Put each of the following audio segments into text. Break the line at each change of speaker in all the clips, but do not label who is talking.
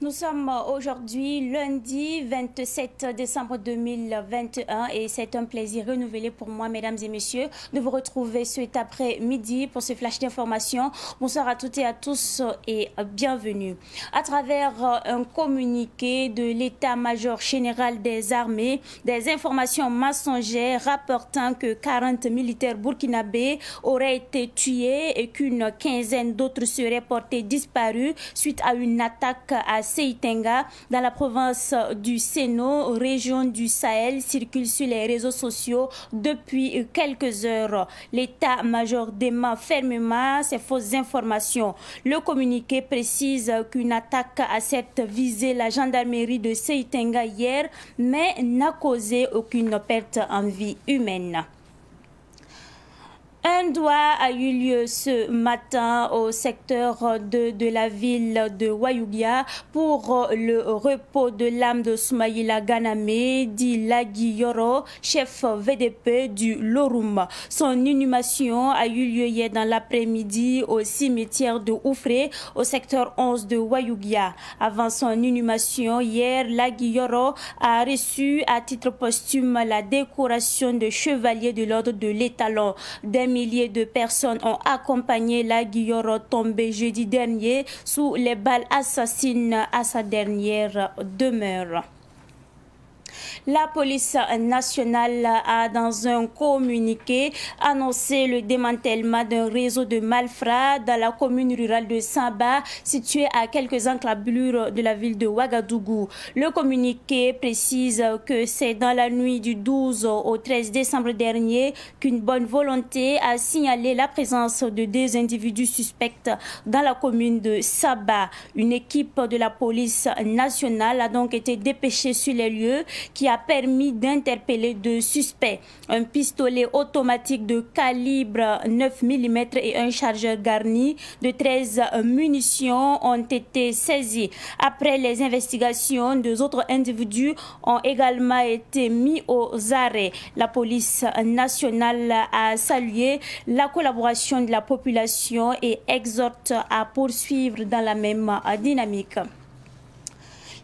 Nous sommes aujourd'hui lundi 27 décembre 2021 et c'est un plaisir renouvelé pour moi, mesdames et messieurs, de vous retrouver cet après-midi pour ce flash d'information. Bonsoir à toutes et à tous et bienvenue. À travers un communiqué de l'état-major général des armées, des informations mensongères rapportant que 40 militaires burkinabés auraient été tués et qu'une quinzaine d'autres seraient portés disparus suite à une attaque à Seitenga, dans la province du Sénat, région du Sahel, circule sur les réseaux sociaux depuis quelques heures. L'état-major dément fermement ces fausses informations. Le communiqué précise qu'une attaque a certes visé la gendarmerie de Seitenga hier, mais n'a causé aucune perte en vie humaine. Un doigt a eu lieu ce matin au secteur de, la ville de Wayugia pour le repos de l'âme de Soumaïla Ganame, dit Lagi chef VDP du Lorum. Son inhumation a eu lieu hier dans l'après-midi au cimetière de Oufré, au secteur 11 de Wayugia. Avant son inhumation, hier, Lagi a reçu à titre posthume la décoration de chevalier de l'ordre de l'étalon milliers de personnes ont accompagné la Guillaume tombée jeudi dernier sous les balles assassines à sa dernière demeure. La police nationale a, dans un communiqué, annoncé le démantèlement d'un réseau de malfrats dans la commune rurale de Samba, située à quelques enclablures de la ville de Ouagadougou. Le communiqué précise que c'est dans la nuit du 12 au 13 décembre dernier qu'une bonne volonté a signalé la présence de deux individus suspects dans la commune de Saba. Une équipe de la police nationale a donc été dépêchée sur les lieux qui a permis d'interpeller deux suspects. Un pistolet automatique de calibre 9 mm et un chargeur garni de 13 munitions ont été saisis. Après les investigations, deux autres individus ont également été mis aux arrêts. La police nationale a salué la collaboration de la population et exhorte à poursuivre dans la même dynamique.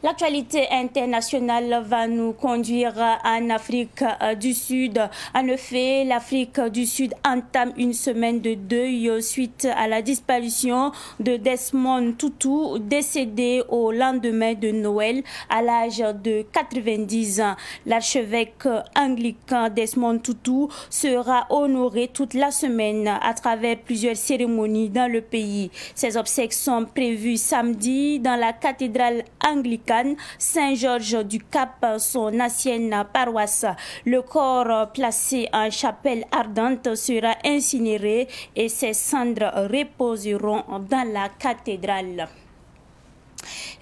L'actualité internationale va nous conduire en Afrique euh, du Sud. En effet, l'Afrique du Sud entame une semaine de deuil suite à la disparition de Desmond Tutu, décédé au lendemain de Noël à l'âge de 90 ans. L'archevêque anglican Desmond Tutu sera honoré toute la semaine à travers plusieurs cérémonies dans le pays. Ses obsèques sont prévues samedi dans la cathédrale anglicane Saint-Georges du Cap, son ancienne paroisse. Le corps placé en chapelle ardente sera incinéré et ses cendres reposeront dans la cathédrale.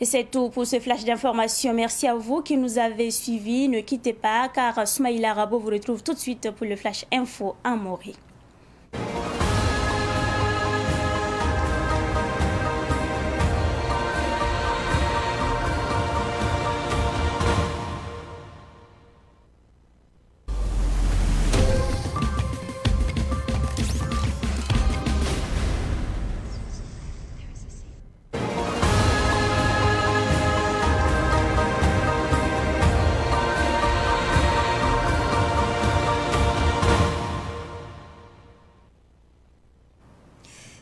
C'est tout pour ce flash d'information. Merci à vous qui nous avez suivis. Ne quittez pas car Smaïla Rabo vous retrouve tout de suite pour le flash info en Maury.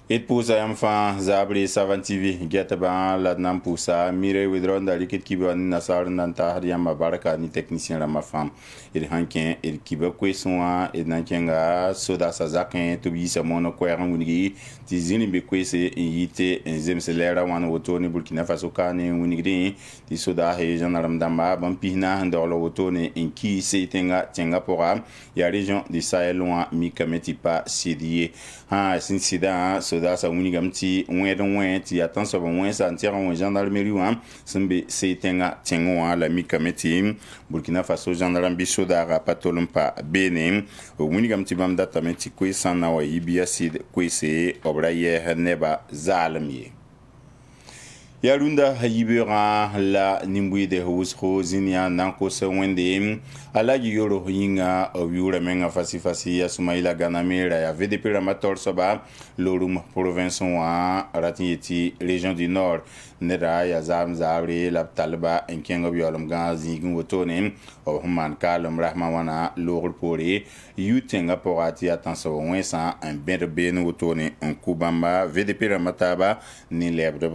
it poussa yam fa zabri savan tv geta ban la nam pusa mire widron da likit kiba ni nasar nan ta har yam baraka ni technicien la ma fam il hanken soa et nan kenga soda sa zakin to bi sa mono ko yaran ti be se yite en zem se lera wan woto ni burkina faso kane wunigi ti soda he ban ndolo woto ni en ki se tenga pora ya region du sahel loin mi pa ha sin sida soda sa wunigam tɩ wẽd wẽ tɩ yaa tãn-soab wẽ sã n tɛg n wẽ gendarmerie wã sẽn be see tẽngã tẽngẽ wã la mikame tɩ burkina faso gendarme bɩ sodaaga pa tol n pa beene wingame tɩ bãmb datame tɩ koe sãn na wa yibia sɩd koeese b ra yɛɛs neba zaalem ye yalunda yibira la nimbuide wusro zinia nanko se wende alaji yoro hinga menga fasi fasi ya sumaila ganamira ya VDP ramatol soba lorum province wa région du nord nera ya Zabri, Laptalba, la talba enkengo biolum ganzi ngotone ohuman kalum rahma wana lorul pori yutenga porati atanso wensa en berbe ngotone en kubamba VDP ramataba ni lebre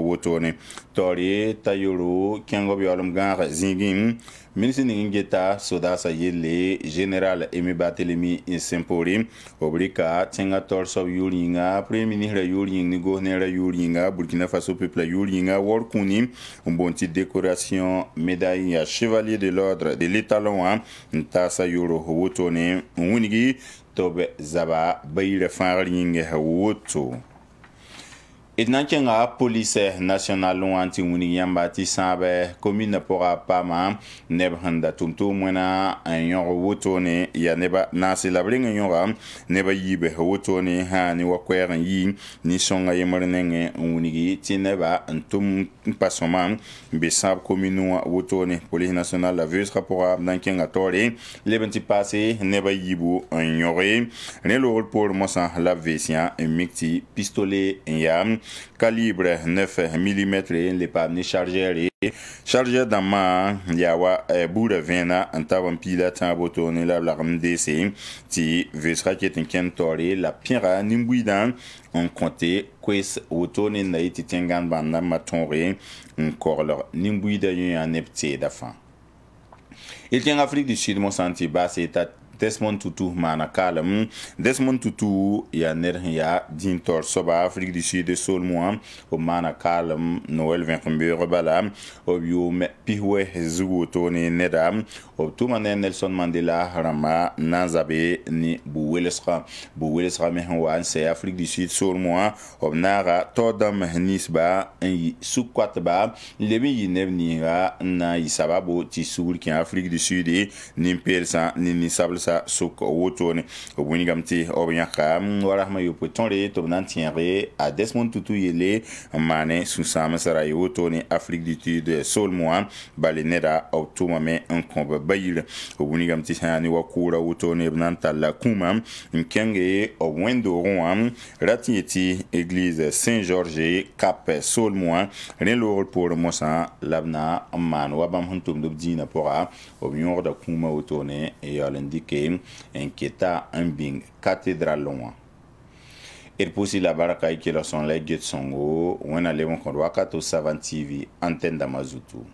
wotone taoore t'a yoro kẽngb yaoolem gãag zĩigẽ minisi ning n geta sodasa yelle general emi batelemi sẽn-poore b rɩka tẽngã taoor soab yʋʋr yĩnga premier ministrã yʋʋr yĩng ne gosnɛrã yʋʋr yĩnga burkina faso peuplã yʋʋr yĩnga waoor kũuni n boon tɩ décoration médaille ya chevalier de l'ordre de l'étalon wã n taasa yoro wotone n wing tɩ b zaba bayirã fãagr yĩngs woto d na n kẽnga polisɛ national wã tɩ wing yãmba tɩ sãabɛ komina pʋga paama neb sẽn da tʋm-tʋʋm wẽna n yõg wotone yaa neba naase la b reng n yõga nebã yiibe wotone sã ne wa koɛɛg n yi nin-sõnga yembr nengẽ n wingi tɩ nebã n tʋm n pa sõma n be sãab komin wã wotone polis national la veusga pʋga b na n kẽnga taoore leb n tɩ paase nebã yiibu n yõge rẽ loogr poor mosã la b vees yã n mik tɩ pistole n yaa calibre 9 mm et l'épave chargeur et dans ma yawa euh, boule vena en antavan pila tambo tone la si vous si vesra ki un tore la pierre à nimbuidan on compte kwes wotone na iti tengan banda matonre encore leur nimbuida yon an epte d'afan il tient Afrique du Sud, mon senti bas, État. Desmond Tutu mana Kalam, Desmond Tutu ya din tor soba Afrique du Sud sol moa o mana Kalam, Noël Vinkumbe bala o yo me piwe zugo nedam o Nelson Mandela rama nanzabe ni buwelesra buwelesra me C'est se Afrique du Sud sol moa o nara todam nisba en sukwat ba lemi ni na yi ti qui Afrique du Sud ni persa ni ni ta sok wotone wingam gamti b yãka wa rasma yopoe tõre tɩ b a desmond tutu yelle n maane sũ-sãam afrique du sud sol moã bale neda b tʋmame n kõb bayir b wingame tɩ sã ne wa koora wotone b na n talla église saint georges cap sol moi rẽ loogr pour mosã la b na n maan pora bãmb sẽn tʋmd ye nketa n bin katedralon wa irpusi labar ka i kela sɔn la i get sɔngo wẽna leb n kõd wakato savan tv antɛn dãmbã zutu